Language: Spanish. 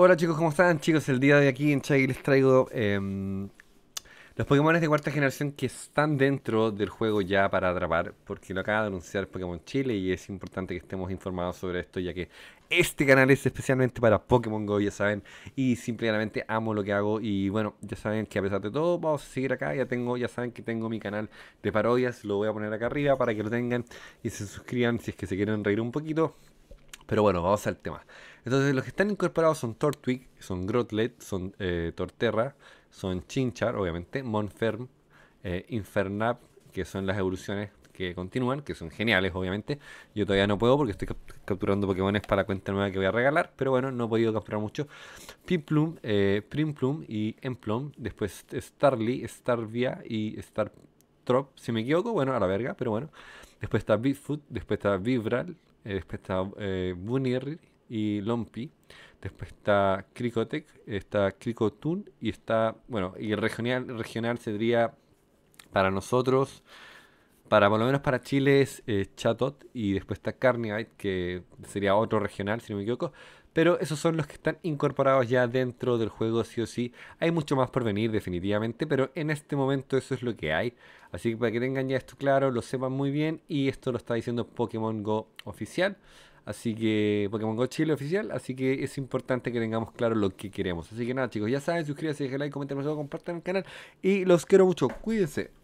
Hola chicos, ¿cómo están? Chicos, el día de aquí en Chai les traigo em, los Pokémon de cuarta generación que están dentro del juego ya para atrapar, porque lo acaba de anunciar Pokémon Chile y es importante que estemos informados sobre esto, ya que este canal es especialmente para Pokémon Go, ya saben, y simplemente amo lo que hago y bueno, ya saben que a pesar de todo vamos a seguir acá, ya tengo, ya saben que tengo mi canal de parodias, lo voy a poner acá arriba para que lo tengan y se suscriban si es que se quieren reír un poquito. Pero bueno, vamos al tema. Entonces, los que están incorporados son Tortwig, son Grotlet, son eh, Torterra, son Chinchar, obviamente, Monferm, eh, que son las evoluciones que continúan, que son geniales, obviamente. Yo todavía no puedo porque estoy capturando Pokémones para la cuenta nueva que voy a regalar, pero bueno, no he podido capturar mucho. Pimplum, eh, Primplum y Emplum, después Starly, Starvia y Star si me equivoco, bueno, a la verga, pero bueno. Después está Bigfoot, después está Vibral, eh, después está eh, Bunir y Lompi. Después está Cricotec, está Cricotun y está, bueno, y el regional, regional sería para nosotros para por lo menos para Chile es eh, Chatot y después está Carnivite, que sería otro regional, si no me equivoco. Pero esos son los que están incorporados ya dentro del juego, sí o sí. Hay mucho más por venir, definitivamente, pero en este momento eso es lo que hay. Así que para que tengan ya esto claro, lo sepan muy bien. Y esto lo está diciendo Pokémon Go oficial. Así que Pokémon Go Chile oficial, así que es importante que tengamos claro lo que queremos. Así que nada, chicos, ya saben, suscríbanse, dejen like, comenten, compartan el canal y los quiero mucho. Cuídense.